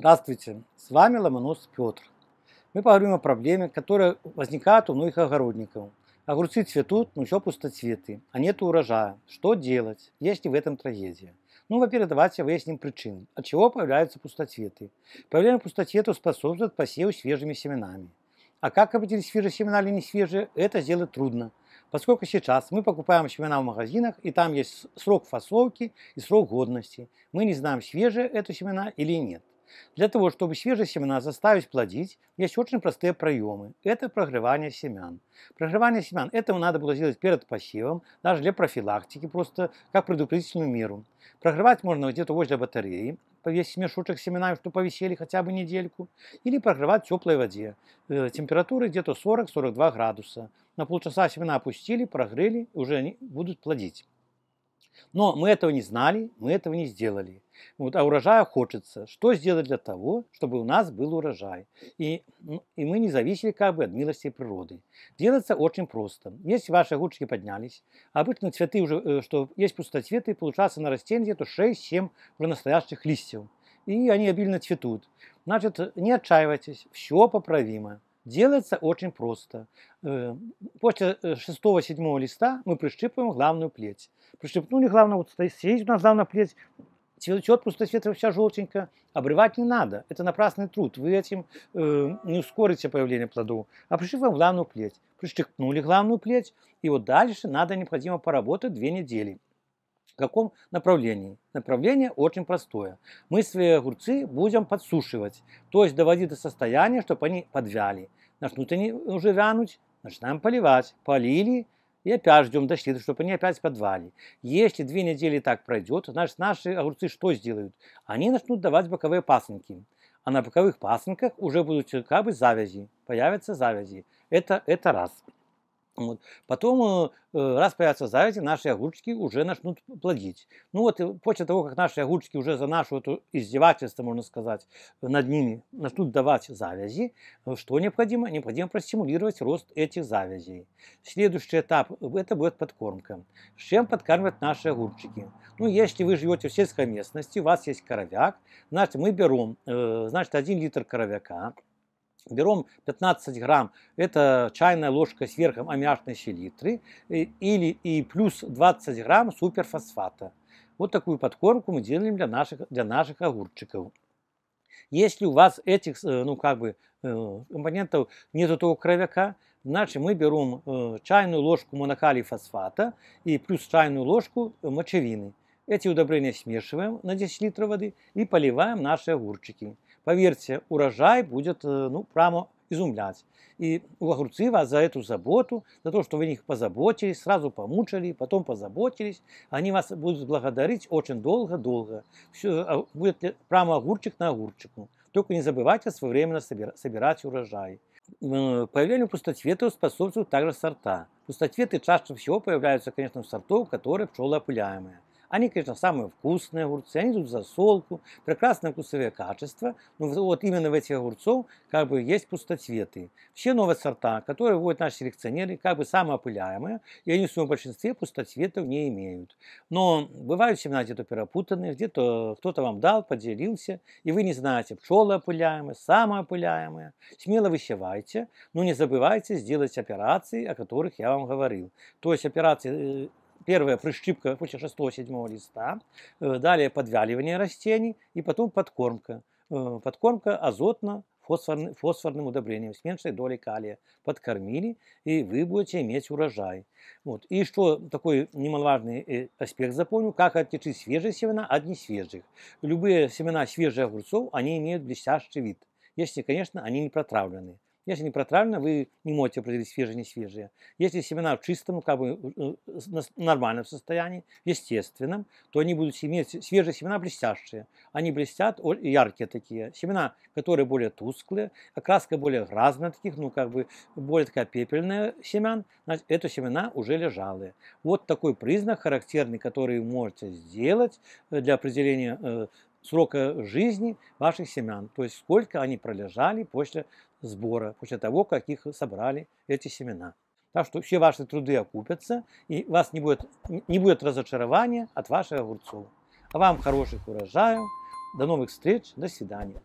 Здравствуйте, с вами Ломонос Петр. Мы поговорим о проблеме, которая возникает у многих огородников. Огурцы цветут, но еще пустоцветы, а нет урожая. Что делать, если в этом трагедия? Ну, во-первых, давайте выясним причину, от чего появляются пустоцветы. Появление пустоцветов способствует посеву свежими семенами. А как определить, свежие семена или не свежие, это сделать трудно, поскольку сейчас мы покупаем семена в магазинах, и там есть срок фасовки и срок годности. Мы не знаем, свежие это семена или нет. Для того, чтобы свежие семена заставить плодить, есть очень простые проемы. Это прогревание семян. Прогревание семян. этому надо было сделать перед посевом, даже для профилактики, просто как предупредительную меру. Прогревать можно где-то возле батареи, повесить мешочек с семенами, чтобы повисели хотя бы недельку, или прогревать в теплой воде. Э, температуры где-то 40-42 градуса. На полчаса семена опустили, прогрели, уже они будут плодить. Но мы этого не знали, мы этого не сделали. Вот, а урожая хочется. Что сделать для того, чтобы у нас был урожай? И, ну, и мы не зависели как бы от милости природы. Делается очень просто. Если ваши огурчики поднялись, обычно цветы уже, э, что есть пустоцветы, получается на растении то 6-7 уже настоящих листьев. И они обильно цветут. Значит, не отчаивайтесь, все поправимо. Делается очень просто. Э, после э, шестого-седьмого листа мы прищипываем главную плеть. Прищипнули главную, вот стоит, сидит у нас главная плеть, цветет пустосветра вся желтенькая. Обрывать не надо, это напрасный труд. Вы этим э, не ускорите появление плодов. А пришиваем главную плеть. прищипнули главную плеть, и вот дальше надо необходимо поработать две недели каком направлении? Направление очень простое. Мы свои огурцы будем подсушивать, то есть доводить до состояния, чтобы они подвяли. Начнут они уже вянуть, начинаем поливать. Полили, и опять ждем до чтобы они опять подвали. Если две недели так пройдет, значит наши огурцы что сделают? Они начнут давать боковые пасынки. А на боковых пасынках уже будут как бы завязи, появятся завязи. Это, это раз. Вот. Потом, э, э, раз появятся завязи, наши огурчики уже начнут плодить. Ну вот э, после того, как наши огурчики уже за нашу эту издевательство, можно сказать, над ними начнут давать завязи, что необходимо? Необходимо простимулировать рост этих завязей. Следующий этап – это будет подкормка. С чем подкармливать наши огурчики? Ну, если вы живете в сельской местности, у вас есть коровяк, значит, мы берем, значит, один литр коровяка – Берем 15 грамм, это чайная ложка с верхом аммиачной селитры э, или, и плюс 20 грамм суперфосфата. Вот такую подкормку мы делаем для наших, для наших огурчиков. Если у вас этих, э, ну как бы, э, компонентов нету того кровяка, значит мы берем чайную ложку монокалий фосфата и плюс чайную ложку мочевины. Эти удобрения смешиваем на 10 литров воды и поливаем наши огурчики. Поверьте, урожай будет э, ну, прямо изумлять. И у огурцы вас за эту заботу, за то, что вы них позаботились, сразу помучали, потом позаботились, они вас будут благодарить очень долго-долго. Все, а будет прямо огурчик на огурчику. Только не забывайте своевременно собирать урожай. Появлению пустоцветов способствуют также сорта. Пустоцветы чаще всего появляются, конечно, в сортов, которые пчелы опыляемые. Они, конечно, самые вкусные огурцы, они идут в засолку, прекрасное вкусовое качество. но ну, вот именно в этих огурцов как бы есть пустоцветы. Все новые сорта, которые вводят наши селекционеры, как бы самоопыляемые, и они в своем большинстве пустоцветов не имеют. Но бывают семена где-то перепутанные, где-то кто-то вам дал, поделился, и вы не знаете, пчелы опыляемые, самоопыляемые. Смело высевайте, но не забывайте сделать операции, о которых я вам говорил. То есть операции э, Первая прищипка после 6-7 листа, э, далее подвяливание растений и потом подкормка. Э, подкормка азотно фосфорным, удобрением с меньшей долей калия. Подкормили, и вы будете иметь урожай. Вот. И что такой немаловажный э, аспект запомнил, как отличить свежие семена от несвежих. Любые семена свежих огурцов, они имеют блестящий вид, если, конечно, они не протравлены. Если не протравлено, вы не можете определить, свежие, не свежие. Если семена в чистом, как бы э, нормальном состоянии, естественном, то они будут иметь свежие семена блестящие. Они блестят, яркие такие. Семена, которые более тусклые, окраска более разная таких, ну как бы более такая пепельная семян, значит, это семена уже лежалые. Вот такой признак характерный, который вы можете сделать э, для определения э, срока жизни ваших семян, то есть сколько они пролежали после сбора, после того, как их собрали эти семена. Так что все ваши труды окупятся, и вас не будет, не будет разочарования от ваших огурцов. А вам хороших урожаев, до новых встреч, до свидания.